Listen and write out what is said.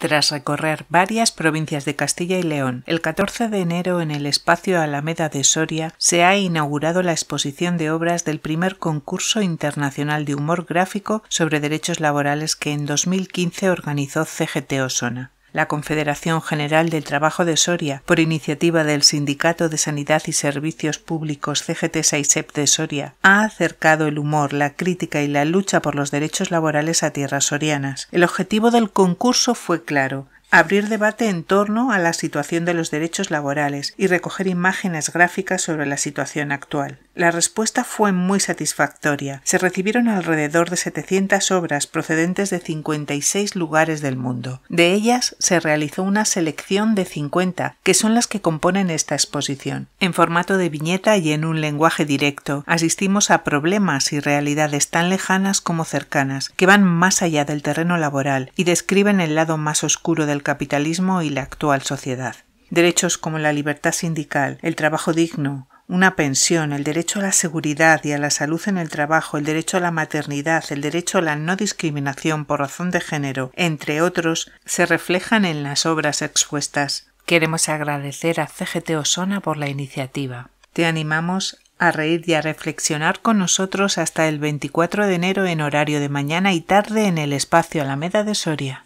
Tras recorrer varias provincias de Castilla y León, el 14 de enero en el espacio Alameda de Soria se ha inaugurado la exposición de obras del primer concurso internacional de humor gráfico sobre derechos laborales que en 2015 organizó CGT Osona la Confederación General del Trabajo de Soria, por iniciativa del Sindicato de Sanidad y Servicios Públicos CGT 6 de Soria, ha acercado el humor, la crítica y la lucha por los derechos laborales a tierras sorianas. El objetivo del concurso fue claro, abrir debate en torno a la situación de los derechos laborales y recoger imágenes gráficas sobre la situación actual. La respuesta fue muy satisfactoria. Se recibieron alrededor de 700 obras procedentes de 56 lugares del mundo. De ellas se realizó una selección de 50, que son las que componen esta exposición. En formato de viñeta y en un lenguaje directo, asistimos a problemas y realidades tan lejanas como cercanas, que van más allá del terreno laboral y describen el lado más oscuro del capitalismo y la actual sociedad. Derechos como la libertad sindical, el trabajo digno, una pensión, el derecho a la seguridad y a la salud en el trabajo, el derecho a la maternidad, el derecho a la no discriminación por razón de género, entre otros, se reflejan en las obras expuestas. Queremos agradecer a CGT Osona por la iniciativa. Te animamos a reír y a reflexionar con nosotros hasta el 24 de enero en horario de mañana y tarde en el espacio Alameda de Soria.